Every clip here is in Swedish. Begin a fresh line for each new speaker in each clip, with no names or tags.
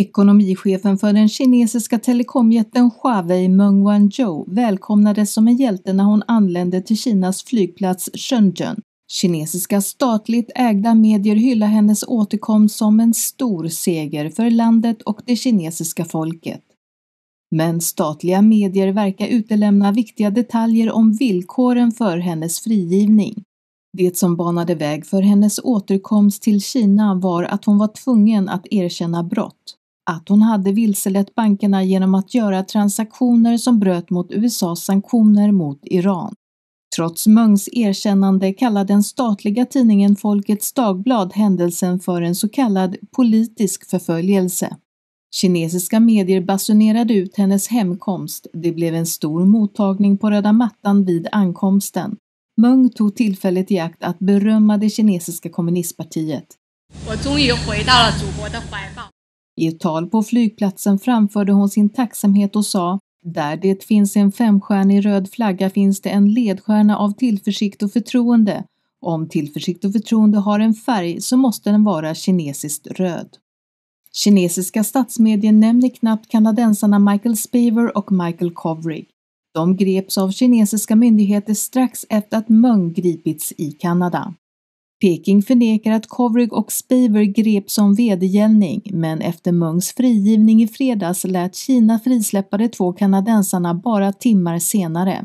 Ekonomichefen för den kinesiska telekomjätten Huawei Meng Wanzhou välkomnades som en hjälte när hon anlände till Kinas flygplats Shenzhen. Kinesiska statligt ägda medier hyllar hennes återkomst som en stor seger för landet och det kinesiska folket. Men statliga medier verkar utelämna viktiga detaljer om villkoren för hennes frigivning. Det som banade väg för hennes återkomst till Kina var att hon var tvungen att erkänna brott att hon hade vilselett bankerna genom att göra transaktioner som bröt mot USAs sanktioner mot Iran. Trots Möngs erkännande kallar den statliga tidningen Folkets Dagblad händelsen för en så kallad politisk förföljelse. Kinesiska medier basunerade ut hennes hemkomst, det blev en stor mottagning på röda mattan vid ankomsten. Meng tog tillfället i akt att berömma det kinesiska kommunistpartiet. I ett tal på flygplatsen framförde hon sin tacksamhet och sa där det finns en femstjärnig röd flagga finns det en ledstjärna av tillförsikt och förtroende. Om tillförsikt och förtroende har en färg så måste den vara kinesiskt röd. Kinesiska statsmedier nämner knappt kanadensarna Michael Spaver och Michael Kovrig. De greps av kinesiska myndigheter strax efter att Meng gripits i Kanada. Peking förnekar att Kovrig och Spiver greps som vedergällning, men efter Mungs frigivning i fredags lät Kina frisläppa de två kanadensarna bara timmar senare.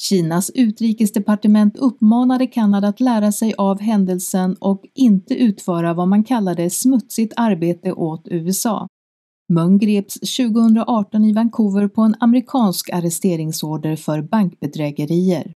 Kinas utrikesdepartement uppmanade Kanada att lära sig av händelsen och inte utföra vad man kallade smutsigt arbete åt USA. Mung greps 2018 i Vancouver på en amerikansk arresteringsorder för bankbedrägerier.